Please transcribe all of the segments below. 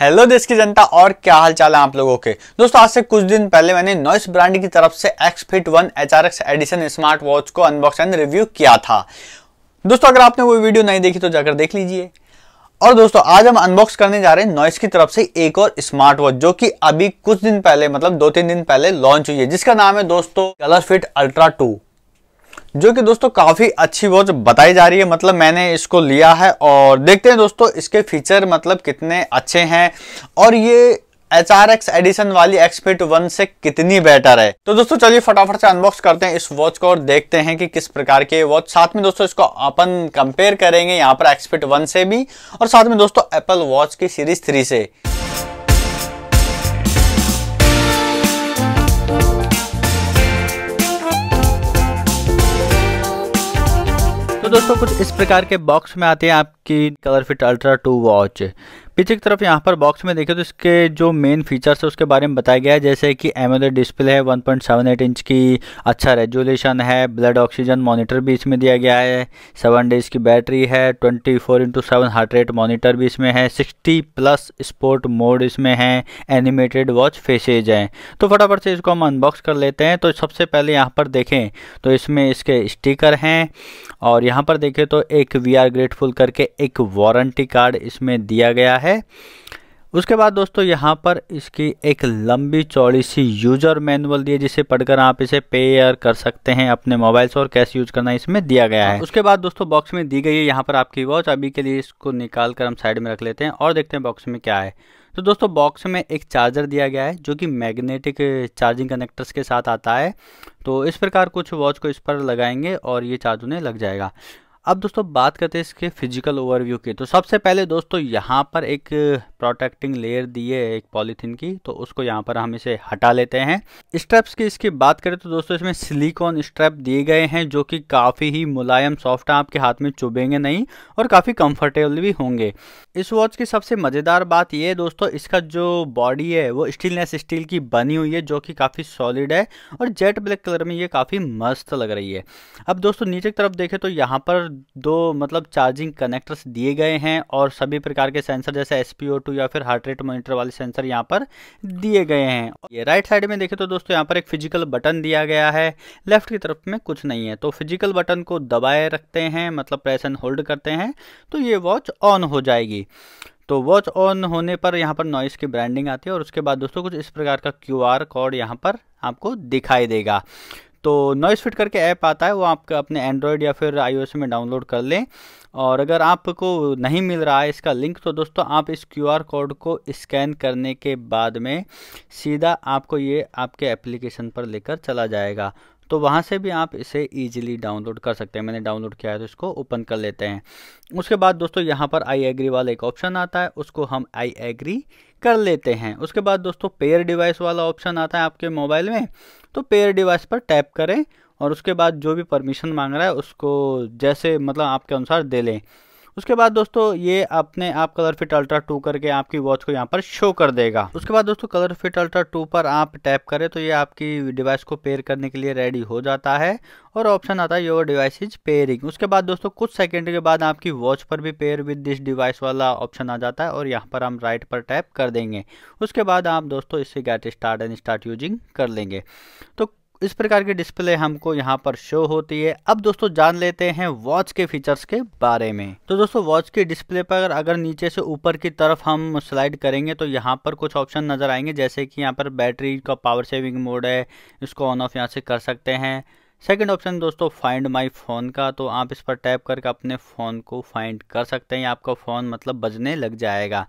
hello देश की जनता और क्या हाल चाल है आप लोगों के दोस्तों आज से कुछ दिन पहले मैंने नॉइस ब्रांड की तरफ से X fit one H edition smart watch को अनबॉक्स एंड रिव्यू किया था दोस्तों अगर आपने वो वीडियो नहीं देखी तो जाकर देख लीजिए और दोस्तों आज हम अनबॉक्स करने जा रहे हैं नॉइस की तरफ से एक और स्मार्ट वॉच जो कि अभी कुछ दिन पहले मतलब दो तीन दिन पहले लॉन्च हुई है जिसका नाम है दोस्तों कलर फिट अल्ट्रा टू जो कि दोस्तों काफ़ी अच्छी वॉच बताई जा रही है मतलब मैंने इसको लिया है और देखते हैं दोस्तों इसके फीचर मतलब कितने अच्छे हैं और ये एच आर एक्स एडिशन वाली एक्सपिट वन से कितनी बेटर है तो दोस्तों चलिए फटाफट से अनबॉक्स करते हैं इस वॉच को और देखते हैं कि किस प्रकार के वॉच साथ में दोस्तों इसको अपन कंपेयर करेंगे यहाँ पर एक्सपिट वन से भी और साथ में दोस्तों एप्पल वॉच की सीरीज थ्री से दोस्तों कुछ इस प्रकार के बॉक्स में आते हैं आपकी Color Fit Ultra two watch पीछे की तरफ यहाँ पर बॉक्स में देखें तो इसके जो मेन फीचर्स है उसके बारे में बताया गया है जैसे कि एमोलेड डिस्प्ले है 1.78 इंच की अच्छा रेजुलेशन है ब्लड ऑक्सीजन मॉनिटर भी इसमें दिया गया है सेवन डेज की बैटरी है 24 four into seven heart rate monitor भी इसमें है 60 प्लस स्पोर्ट मोड इसमें है एनिमेटेड वॉच फेसेज हैं तो फटाफट से इसको हम अनबॉक्स कर लेते हैं तो सबसे पहले यहाँ पर देखें तो इसमें इसके स्टीकर हैं और यहाँ पर देखें तो एक वी आर ग्रेटफुल करके एक वारंटी कार्ड इसमें दिया गया है है उसके बाद दोस्तों यहाँ पर इसकी एक लंबी चौड़ी सी यूजर मैनुअल दी है जिसे पढ़कर आप इसे पेयर कर सकते हैं अपने मोबाइल से और कैसे यूज करना इसमें दिया गया है उसके बाद दोस्तों बॉक्स में दी गई है यहाँ पर आपकी वॉच अभी के लिए इसको निकाल कर हम साइड में रख लेते हैं और देखते हैं बॉक्स में क्या है तो दोस्तों बॉक्स में एक चार्जर दिया गया है जो कि मैग्नेटिक चार्जिंग कनेक्टर्स के साथ आता है तो इस प्रकार कुछ वॉच को इस पर लगाएंगे और ये चार्ज उन्हें लग जाएगा अब दोस्तों बात करते हैं इसके फिजिकल ओवरव्यू की तो सबसे पहले दोस्तों यहाँ पर एक प्रोटेक्टिंग लेयर दी है एक पॉलीथीन की तो उसको यहाँ पर हम इसे हटा लेते हैं स्ट्रैप्स की इसकी बात करें तो दोस्तों इसमें सिलिकॉन स्ट्रैप दिए गए हैं जो कि काफ़ी ही मुलायम सॉफ्ट हैं आपके हाथ में चुभेंगे नहीं और काफ़ी कम्फर्टेबल भी होंगे इस वॉच की सबसे मज़ेदार बात यह है दोस्तों इसका जो बॉडी है वो स्टीलनेस स्टील की बनी हुई है जो कि काफ़ी सॉलिड है और जेट ब्लैक कलर में ये काफ़ी मस्त लग रही है अब दोस्तों नीचे की तरफ देखें तो यहाँ पर दो मतलब चार्जिंग कनेक्टर्स दिए गए हैं और सभी प्रकार के सेंसर जैसे एस या फिर हार्ट रेट मॉनिटर वाले सेंसर यहाँ पर दिए गए हैं ये राइट साइड में देखें तो दोस्तों यहाँ पर एक फिजिकल बटन दिया गया है लेफ्ट की तरफ में कुछ नहीं है तो फिजिकल बटन को दबाए रखते हैं मतलब प्रेस एंड होल्ड करते हैं तो ये वॉच ऑन हो जाएगी तो वॉच ऑन होने पर यहाँ पर नॉइस की ब्रांडिंग आती है और उसके बाद दोस्तों कुछ इस प्रकार का क्यू आर कोड यहाँ पर आपको दिखाई देगा तो नॉइस फिट करके ऐप आता है वो आप अपने एंड्रॉयड या फिर आई में डाउनलोड कर लें और अगर आपको नहीं मिल रहा है इसका लिंक तो दोस्तों आप इस क्यू कोड को स्कैन करने के बाद में सीधा आपको ये आपके एप्लीकेशन पर लेकर चला जाएगा तो वहाँ से भी आप इसे ईजिली डाउनलोड कर सकते हैं मैंने डाउनलोड किया है तो इसको ओपन कर लेते हैं उसके बाद दोस्तों यहाँ पर आई एग्री वाला एक ऑप्शन आता है उसको हम आई एग्री कर लेते हैं उसके बाद दोस्तों पेयर डिवाइस वाला ऑप्शन आता है आपके मोबाइल में तो पेयर डिवाइस पर टैप करें और उसके बाद जो भी परमिशन मांग रहा है उसको जैसे मतलब आपके अनुसार दे लें उसके बाद दोस्तों ये अपने आप कलर फिट अल्ट्रा टू करके आपकी वॉच को यहाँ पर शो कर देगा उसके बाद दोस्तों कलर फिट अल्ट्रा टू पर आप टैप करें तो ये आपकी डिवाइस को पेयर करने के लिए रेडी हो जाता है और ऑप्शन आता है योर डिवाइस इज पेयरिंग उसके बाद दोस्तों कुछ सेकंड के बाद आपकी वॉच पर भी पेयर विद दिस डिवाइस वाला ऑप्शन आ जाता है और यहाँ पर हम राइट पर टैप कर देंगे उसके बाद आप दोस्तों इससे get start and start using कर लेंगे तो इस प्रकार की डिस्प्ले हमको यहाँ पर शो होती है अब दोस्तों जान लेते हैं वॉच के फीचर्स के बारे में तो दोस्तों वॉच के डिस्प्ले पर अगर नीचे से ऊपर की तरफ हम स्लाइड करेंगे तो यहाँ पर कुछ ऑप्शन नज़र आएंगे जैसे कि यहाँ पर बैटरी का पावर सेविंग मोड है इसको ऑन ऑफ यहाँ से कर सकते हैं सेकेंड ऑप्शन दोस्तों फाइंड माई फ़ोन का तो आप इस पर टैप करके अपने फ़ोन को फाइंड कर सकते हैं आपका फ़ोन मतलब बजने लग जाएगा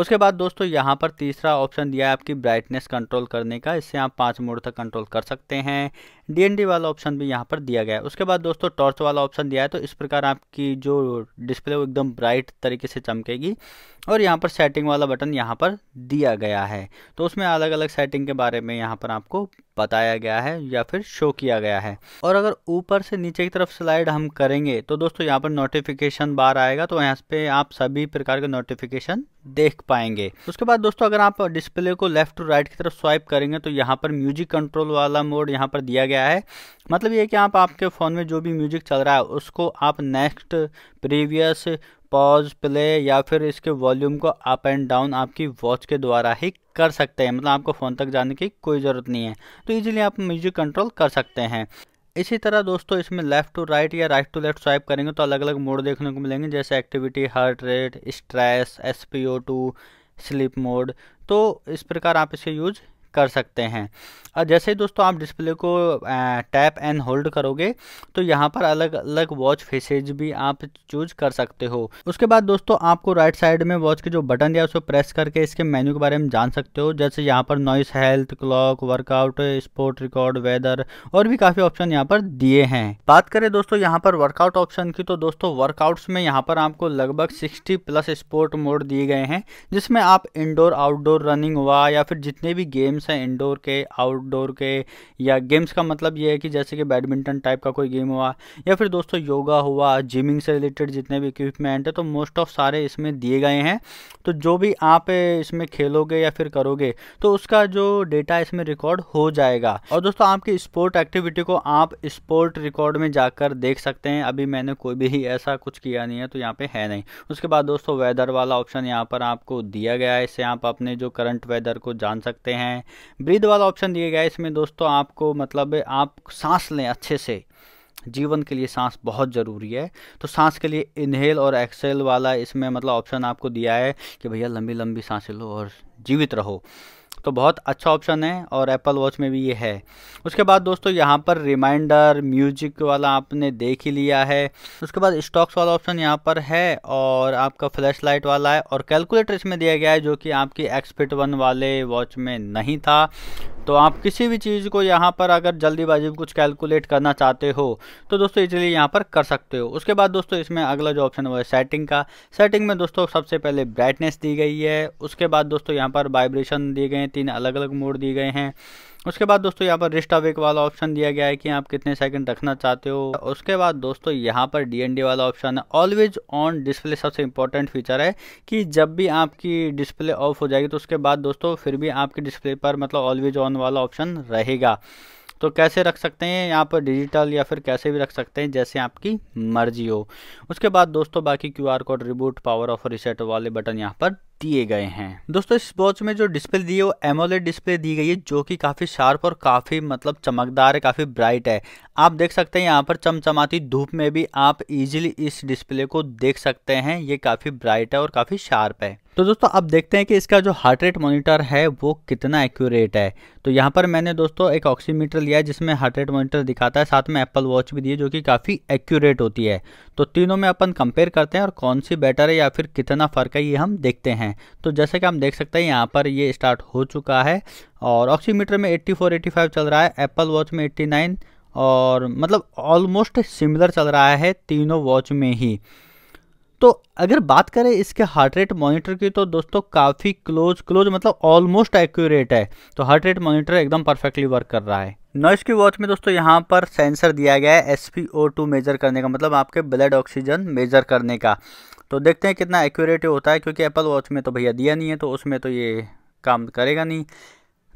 उसके बाद दोस्तों यहाँ पर तीसरा ऑप्शन दिया है आपकी ब्राइटनेस कंट्रोल करने का इससे आप पाँच मोड तक कंट्रोल कर सकते हैं डी वाला ऑप्शन भी यहाँ पर दिया गया है उसके बाद दोस्तों टॉर्च वाला ऑप्शन दिया है तो इस प्रकार आपकी जो डिस्प्ले वो एकदम ब्राइट तरीके से चमकेगी और यहाँ पर सेटिंग वाला बटन यहाँ पर दिया गया है तो उसमें अलग अलग सेटिंग के बारे में यहाँ पर आपको बताया गया है या फिर शो किया गया है और अगर ऊपर से नीचे की तरफ स्लाइड हम करेंगे तो दोस्तों यहाँ पर नोटिफिकेशन बार आएगा तो यहाँ पे आप सभी प्रकार के नोटिफिकेशन देख पाएंगे उसके बाद दोस्तों अगर आप डिस्प्ले को लेफ्ट टू राइट की तरफ स्वाइप करेंगे तो यहाँ पर म्यूजिक कंट्रोल वाला मोड यहाँ पर दिया गया गया है मतलब ये कि आप आपके फ़ोन में जो भी म्यूजिक चल रहा है उसको आप नेक्स्ट प्रीवियस पॉज प्ले या फिर इसके वॉल्यूम को अप एंड डाउन आपकी वॉच के द्वारा ही कर सकते हैं मतलब आपको फ़ोन तक जाने की कोई ज़रूरत नहीं है तो इजीली आप म्यूजिक कंट्रोल कर सकते हैं इसी तरह दोस्तों इसमें लेफ़्ट टू राइट या राइट टू लेफ़्ट स्वाइप करेंगे तो अलग अलग मोड देखने को मिलेंगे जैसे activity heart rate stress S P O two sleep mode तो इस प्रकार आप इसे यूज़ कर सकते हैं और जैसे ही दोस्तों आप डिस्प्ले को टैप एंड होल्ड करोगे तो यहाँ पर अलग अलग वॉच फेसेज भी आप चूज कर सकते हो उसके बाद दोस्तों आपको राइट साइड में वॉच के जो बटन दिया उसको प्रेस करके इसके मेन्यू के बारे में जान सकते हो जैसे यहाँ पर Noise health clock workout sport record weather और भी काफ़ी ऑप्शन यहाँ पर दिए हैं बात करें दोस्तों यहाँ पर वर्कआउट ऑप्शन की तो दोस्तों वर्कआउट्स में यहाँ पर आपको लगभग सिक्सटी प्लस स्पोर्ट मोड दिए गए हैं जिसमें आप इनडोर आउटडोर रनिंग हुआ या फिर जितने भी गेम्स गेम्स हैं इंडोर के आउटडोर के या गेम्स का मतलब ये है कि जैसे कि बैडमिंटन टाइप का कोई गेम हुआ या फिर दोस्तों योगा हुआ जिमिंग से रिलेटेड जितने भी इक्विपमेंट है तो मोस्ट ऑफ सारे इसमें दिए गए हैं तो जो भी आप इसमें खेलोगे या फिर करोगे तो उसका जो डेटा इसमें रिकॉर्ड हो जाएगा और दोस्तों आपकी स्पोर्ट एक्टिविटी को आप स्पोर्ट रिकॉर्ड में जाकर देख सकते हैं अभी मैंने कोई भी ऐसा कुछ किया नहीं है तो यहाँ पे है नहीं उसके बाद दोस्तों वेदर वाला ऑप्शन यहाँ पर आपको दिया गया है इससे आप अपने जो करंट वेदर को जान सकते हैं ब्रीद वाला ऑप्शन दिया गया है इसमें दोस्तों आपको मतलब आप सांस लें अच्छे से जीवन के लिए सांस बहुत ज़रूरी है तो सांस के लिए इनहेल और एक्सेल वाला इसमें मतलब ऑप्शन आपको दिया है कि भैया लंबी लंबी सांसें लो और जीवित रहो तो बहुत अच्छा ऑप्शन है और एप्पल वॉच में भी ये है उसके बाद दोस्तों यहाँ पर रिमाइंडर म्यूजिक वाला आपने देख ही लिया है उसके बाद स्टॉक्स वाला ऑप्शन यहाँ पर है और आपका फ्लैश लाइट वाला है और कैलकुलेटर इसमें दिया गया है जो कि आपकी एक्सपिट वन वाले वॉच में नहीं था तो आप किसी भी चीज़ को यहाँ पर अगर जल्दीबाजी में कुछ कैलकुलेट करना चाहते हो तो दोस्तों इजीली यहाँ पर कर सकते हो उसके बाद दोस्तों इसमें अगला जो ऑप्शन है वो है सेटिंग का सेटिंग में दोस्तों सबसे पहले ब्राइटनेस दी गई है उसके बाद दोस्तों यहाँ पर वाइब्रेशन दिए गए हैं तीन अलग अलग मोड दिए गए हैं उसके बाद दोस्तों यहाँ पर रिस्ट अवेक वाला ऑप्शन दिया गया है कि आप कितने सेकंड रखना चाहते हो उसके बाद दोस्तों यहाँ पर डी वाला ऑप्शन है ऑलवेज ऑन डिस्प्ले सबसे इंपॉर्टेंट फीचर है कि जब भी आपकी डिस्प्ले ऑफ हो जाएगी तो उसके बाद दोस्तों फिर भी आपकी डिस्प्ले पर मतलब ऑलवेज ऑन वाला ऑप्शन रहेगा तो कैसे रख सकते हैं यहाँ पर डिजिटल या फिर कैसे भी रख सकते हैं जैसे आपकी मर्जी हो उसके बाद दोस्तों बाकी QR code reboot power off reset वाले बटन यहाँ पर दिए गए हैं दोस्तों इस वॉच में जो डिस्प्ले दी है वो एमोलेड डिस्प्ले दी गई है जो कि काफ़ी शार्प और काफ़ी मतलब चमकदार है काफ़ी ब्राइट है आप देख सकते हैं यहाँ पर चमचमाती धूप में भी आप इजीली इस डिस्प्ले को देख सकते हैं ये काफ़ी ब्राइट है और काफ़ी शार्प है तो दोस्तों अब देखते हैं कि इसका जो हार्ट रेट मॉनिटर है वो कितना एक्यूरेट है तो यहाँ पर मैंने दोस्तों एक ऑक्सीमीटर लिया है जिसमें हार्ट रेट मॉनिटर दिखाता है साथ में एप्पल वॉच भी दी है जो कि काफ़ी एक्यूरेट होती है तो तीनों में अपन कंपेयर करते हैं और कौन सी बेटर है या फिर कितना फ़र्क है ये हम देखते हैं तो जैसे कि हम देख सकते हैं यहाँ पर ये स्टार्ट हो चुका है और ऑक्सीमीटर में एट्टी फोर चल रहा है एप्पल वॉच में एट्टी और मतलब ऑलमोस्ट सिमिलर चल रहा है तीनों वॉच में ही तो अगर बात करें इसके हार्ट रेट मॉनिटर की तो दोस्तों काफ़ी क्लोज क्लोज मतलब ऑलमोस्ट एक्यूरेट है तो हार्ट रेट मॉनिटर एकदम परफेक्टली वर्क कर रहा है नॉइस की वॉच में दोस्तों यहाँ पर सेंसर दिया गया है S P O two measure करने का मतलब आपके ब्लड ऑक्सीजन मेजर करने का तो देखते हैं कितना एक्यूरेट होता है क्योंकि एप्पल वॉच में तो भैया दिया नहीं है तो उसमें तो ये काम करेगा नहीं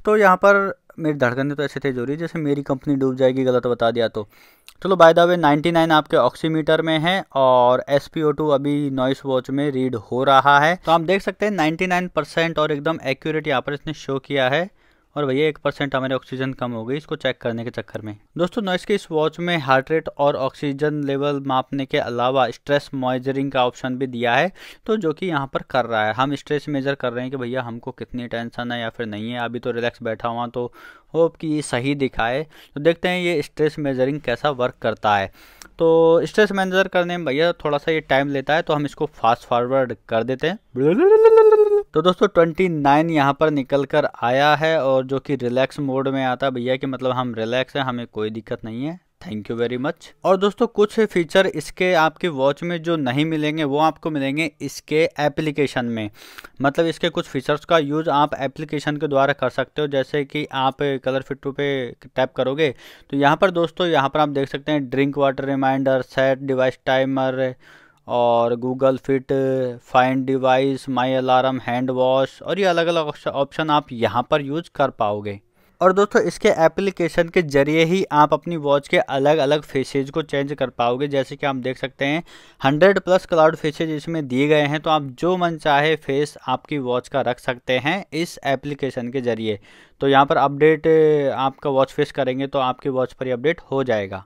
तो यहाँ पर मेरी धड़कने तो ऐसे थे जोरी रही जैसे मेरी कंपनी डूब जाएगी गलत बता दिया तो चलो बाय द वे 99 आपके ऑक्सीमीटर में है और एस अभी नॉइस वॉच में रीड हो रहा है तो आप देख सकते हैं 99 परसेंट और एकदम एक्यूरेट यहाँ पर इसने शो किया है और भैया एक परसेंट हमारे ऑक्सीजन कम हो गई इसको चेक करने के चक्कर में दोस्तों नॉइस के इस वॉच में हार्ट रेट और ऑक्सीजन लेवल मापने के अलावा स्ट्रेस मॉइजरिंग का ऑप्शन भी दिया है तो जो कि यहाँ पर कर रहा है हम स्ट्रेस मेजर कर रहे हैं कि भैया हमको कितनी टेंशन है या फिर नहीं है अभी तो रिलैक्स बैठा हुआ तो होप कि ये सही दिखाए तो देखते हैं ये स्ट्रेस मेजरिंग कैसा वर्क करता है तो स्ट्रेस मेजर करने में भैया थोड़ा सा ये टाइम लेता है तो हम इसको फास्ट फॉरवर्ड कर देते हैं तो दोस्तों ट्वेंटी नाइन यहाँ पर निकल कर आया है और जो कि रिलैक्स मोड में आता है भैया कि मतलब हम रिलैक्स हैं हमें कोई दिक्कत नहीं है थैंक यू वेरी मच और दोस्तों कुछ फीचर इसके आपके वॉच में जो नहीं मिलेंगे वो आपको मिलेंगे इसके एप्लीकेशन में मतलब इसके कुछ फीचर्स का यूज़ आप एप्लीकेशन के द्वारा कर सकते हो जैसे कि आप कलर फिटू पे टैप करोगे तो यहाँ पर दोस्तों यहाँ पर आप देख सकते हैं drink water reminder set device timer और Google fit find device my alarm hand wash और ये अलग अलग ऑप्शन आप यहाँ पर यूज कर पाओगे और दोस्तों इसके एप्लीकेशन के ज़रिए ही आप अपनी वॉच के अलग अलग फेसेज को चेंज कर पाओगे जैसे कि आप देख सकते हैं हंड्रेड प्लस क्लाउड फेसेज इसमें दिए गए हैं तो आप जो मन चाहे फेस आपकी वॉच का रख सकते हैं इस एप्लीकेशन के ज़रिए तो यहाँ पर अपडेट आपका वॉच फेस करेंगे तो आपकी वॉच पर ही अपडेट हो जाएगा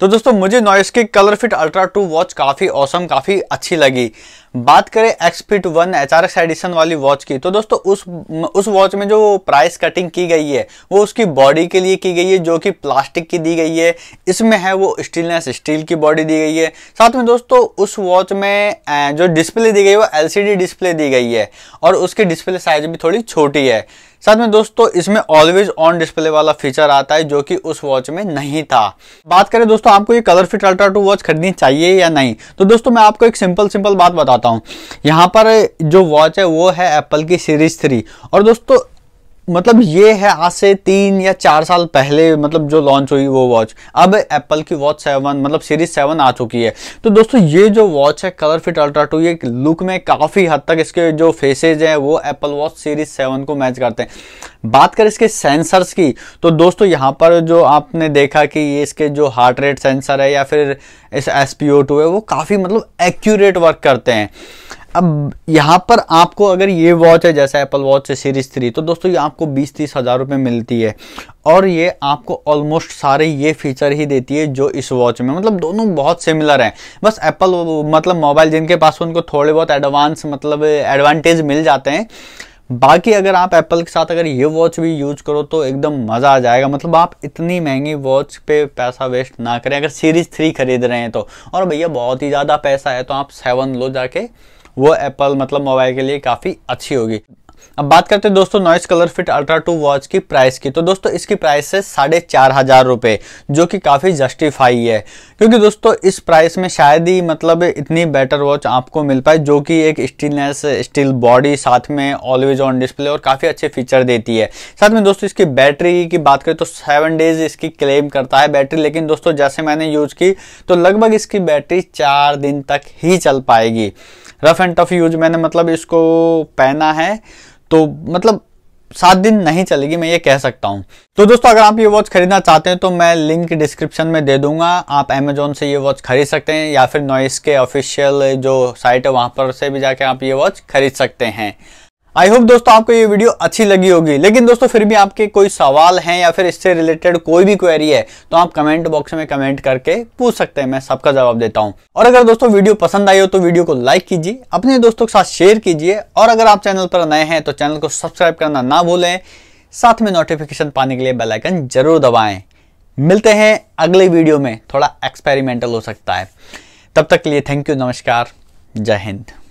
तो दोस्तों मुझे नॉइस की Color Fit Ultra two watch काफ़ी औसम काफ़ी अच्छी लगी बात करें X fit one H R X edition वाली वॉच की तो दोस्तों उस उस वॉच में जो प्राइस कटिंग की गई है वो उसकी बॉडी के लिए की गई है जो कि प्लास्टिक की दी गई है इसमें है वो स्टीलनेस स्टील की बॉडी दी गई है साथ में दोस्तों उस वॉच में जो डिस्प्ले दी गई है वो एल डिस्प्ले दी गई है और उसकी डिस्प्ले साइज भी थोड़ी छोटी है साथ में दोस्तों इसमें ऑलवेज ऑन डिस्प्ले वाला फीचर आता है जो कि उस वॉच में नहीं था बात करें दोस्तों आपको ये Color Fit Ultra two watch खरीदनी चाहिए या नहीं तो दोस्तों मैं आपको एक सिंपल सिंपल बात बताता हूँ यहाँ पर जो वॉच है वो है एप्पल की सीरीज थ्री और दोस्तों मतलब ये है आज से तीन या चार साल पहले मतलब जो लॉन्च हुई वो वॉच अब एप्पल की वॉच सेवन मतलब सीरीज सेवन आ चुकी है तो दोस्तों ये जो वॉच है कलर फिट अल्ट्रा टू ये लुक में काफ़ी हद तक इसके जो फेसेज हैं वो एप्पल वॉच सीरीज सेवन को मैच करते हैं बात करें इसके सेंसर्स की तो दोस्तों यहाँ पर जो आपने देखा कि ये इसके जो हार्ट रेट सेंसर है या फिर इस एस है वो काफ़ी मतलब एक्यूरेट वर्क करते हैं अब यहाँ पर आपको अगर ये वॉच है जैसा एप्पल वॉच है सीरीज थ्री तो दोस्तों ये आपको बीस तीस हज़ार रुपये मिलती है और ये आपको ऑलमोस्ट सारे ये फीचर ही देती है जो इस वॉच में मतलब दोनों बहुत सिमिलर हैं बस एप्पल मतलब मोबाइल जिनके पास उनको थोड़े बहुत एडवांस मतलब एडवांटेज मिल जाते हैं बाकी अगर आप एप्पल के साथ अगर ये वॉच भी यूज करो तो एकदम मज़ा आ जाएगा मतलब आप इतनी महंगी वॉच पे पैसा वेस्ट ना करें अगर सीरीज थ्री खरीद रहे हैं तो और भैया बहुत ही ज़्यादा पैसा है तो आप सेवन लो जाके वो एप्पल मतलब मोबाइल के लिए काफ़ी अच्छी होगी अब बात करते हैं दोस्तों Noise Color Fit Ultra two watch की प्राइस की तो दोस्तों इसकी प्राइस है साढ़े चार हजार रुपये जो कि काफ़ी जस्टिफाई है क्योंकि दोस्तों इस प्राइस में शायद ही मतलब इतनी बेटर वॉच आपको मिल पाए जो कि एक स्टेनलेस स्टील बॉडी साथ में ऑलवेज ऑन डिस्प्ले और काफ़ी अच्छे फीचर देती है साथ में दोस्तों इसकी बैटरी की बात करें तो सेवन डेज इसकी क्लेम करता है बैटरी लेकिन दोस्तों जैसे मैंने यूज़ की तो लगभग इसकी बैटरी चार दिन तक ही चल पाएगी रफ एंड टफ यूज मैंने मतलब इसको पहना है तो मतलब सात दिन नहीं चलेगी मैं ये कह सकता हूँ तो दोस्तों अगर आप ये वॉच खरीदना चाहते हैं तो मैं लिंक डिस्क्रिप्शन में दे दूंगा आप अमेजोन से ये वॉच खरीद सकते हैं या फिर नॉइस के ऑफिशियल जो साइट है वहाँ पर से भी जाके आप ये वॉच खरीद सकते हैं आई होप दोस्तों आपको ये वीडियो अच्छी लगी होगी लेकिन दोस्तों फिर भी आपके कोई सवाल हैं या फिर इससे रिलेटेड कोई भी क्वेरी है तो आप कमेंट बॉक्स में कमेंट करके पूछ सकते हैं मैं सबका जवाब देता हूं और अगर दोस्तों वीडियो पसंद आई हो तो वीडियो को लाइक कीजिए अपने दोस्तों के साथ शेयर कीजिए और अगर आप चैनल पर नए हैं तो चैनल को सब्सक्राइब करना ना भूलें साथ में नोटिफिकेशन पाने के लिए बेलाइकन जरूर दबाएं मिलते हैं अगले वीडियो में थोड़ा एक्सपेरिमेंटल हो सकता है तब तक के लिए थैंक यू नमस्कार जय हिंद